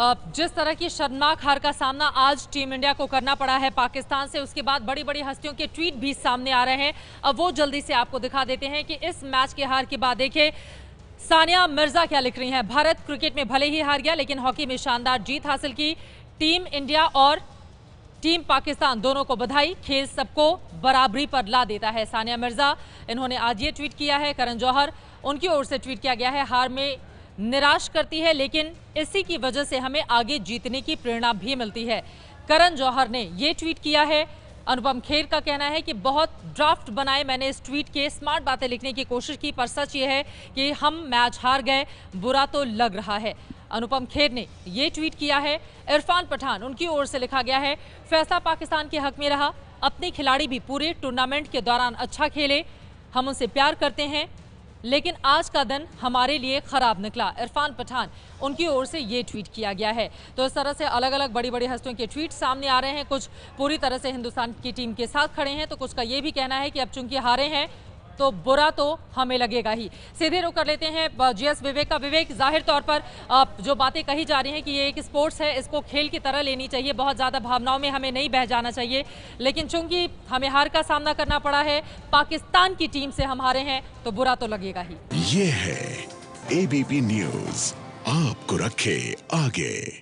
जिस तरह की शर्मनाक हार का सामना आज टीम इंडिया को करना पड़ा है पाकिस्तान से उसके बाद बड़ी बड़ी हस्तियों के ट्वीट भी सामने आ रहे हैं अब वो जल्दी से आपको दिखा देते हैं कि इस मैच के हार के बाद देखे सानिया मिर्जा क्या लिख रही हैं भारत क्रिकेट में भले ही हार गया लेकिन हॉकी में शानदार जीत हासिल की टीम इंडिया और टीम पाकिस्तान दोनों को बधाई खेल सबको बराबरी पर ला देता है सानिया मिर्जा इन्होंने आज ये ट्वीट किया है करण जौहर उनकी ओर से ट्वीट किया गया है हार में निराश करती है लेकिन इसी की वजह से हमें आगे जीतने की प्रेरणा भी मिलती है करण जौहर ने ये ट्वीट किया है अनुपम खेर का कहना है कि बहुत ड्राफ्ट बनाए मैंने इस ट्वीट के स्मार्ट बातें लिखने की कोशिश की पर सच ये है कि हम मैच हार गए बुरा तो लग रहा है अनुपम खेर ने ये ट्वीट किया है इरफान पठान उनकी ओर से लिखा गया है फैसला पाकिस्तान के हक में रहा अपने खिलाड़ी भी पूरे टूर्नामेंट के दौरान अच्छा खेले हम उनसे प्यार करते हैं लेकिन आज का दिन हमारे लिए ख़राब निकला इरफान पठान उनकी ओर से ये ट्वीट किया गया है तो इस तरह से अलग अलग बड़ी बड़ी हस्तियों के ट्वीट सामने आ रहे हैं कुछ पूरी तरह से हिंदुस्तान की टीम के साथ खड़े हैं तो कुछ का ये भी कहना है कि अब चूंकि हारे हैं तो बुरा तो हमें लगेगा ही सीधे रुक कर लेते हैं जीएस विवेक का विवेक जाहिर तौर पर जो बातें कही जा रही हैं कि ये एक स्पोर्ट्स है इसको खेल की तरह लेनी चाहिए बहुत ज़्यादा भावनाओं में हमें नहीं बह जाना चाहिए लेकिन चूंकि हमें हार का सामना करना पड़ा है पाकिस्तान की टीम से हम हारे हैं तो बुरा तो लगेगा ही ये है एबीपी न्यूज आपको रखे आगे